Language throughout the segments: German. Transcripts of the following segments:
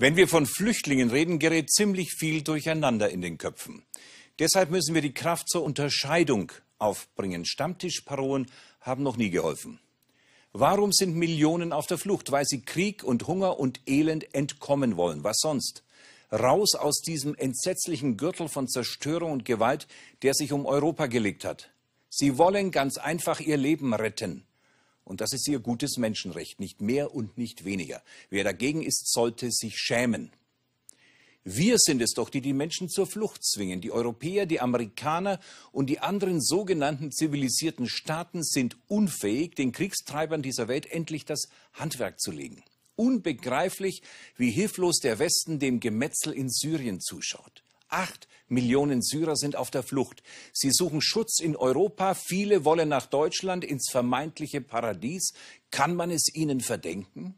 Wenn wir von Flüchtlingen reden, gerät ziemlich viel durcheinander in den Köpfen. Deshalb müssen wir die Kraft zur Unterscheidung aufbringen. Stammtischparolen haben noch nie geholfen. Warum sind Millionen auf der Flucht? Weil sie Krieg und Hunger und Elend entkommen wollen. Was sonst? Raus aus diesem entsetzlichen Gürtel von Zerstörung und Gewalt, der sich um Europa gelegt hat. Sie wollen ganz einfach ihr Leben retten. Und das ist ihr gutes Menschenrecht, nicht mehr und nicht weniger. Wer dagegen ist, sollte sich schämen. Wir sind es doch, die die Menschen zur Flucht zwingen. Die Europäer, die Amerikaner und die anderen sogenannten zivilisierten Staaten sind unfähig, den Kriegstreibern dieser Welt endlich das Handwerk zu legen. Unbegreiflich, wie hilflos der Westen dem Gemetzel in Syrien zuschaut. Acht Millionen Syrer sind auf der Flucht. Sie suchen Schutz in Europa. Viele wollen nach Deutschland ins vermeintliche Paradies. Kann man es ihnen verdenken?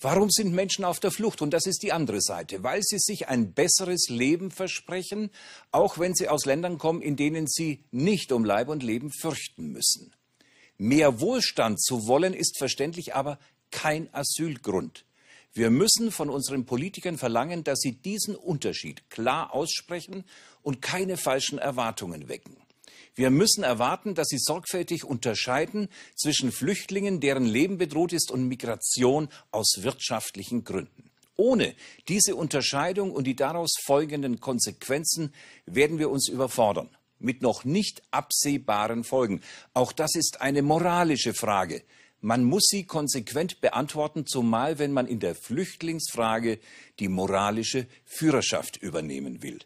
Warum sind Menschen auf der Flucht? Und das ist die andere Seite, weil sie sich ein besseres Leben versprechen, auch wenn sie aus Ländern kommen, in denen sie nicht um Leib und Leben fürchten müssen. Mehr Wohlstand zu wollen ist verständlich, aber kein Asylgrund. Wir müssen von unseren Politikern verlangen, dass sie diesen Unterschied klar aussprechen und keine falschen Erwartungen wecken. Wir müssen erwarten, dass sie sorgfältig unterscheiden zwischen Flüchtlingen, deren Leben bedroht ist, und Migration aus wirtschaftlichen Gründen. Ohne diese Unterscheidung und die daraus folgenden Konsequenzen werden wir uns überfordern mit noch nicht absehbaren Folgen. Auch das ist eine moralische Frage, man muss sie konsequent beantworten, zumal wenn man in der Flüchtlingsfrage die moralische Führerschaft übernehmen will.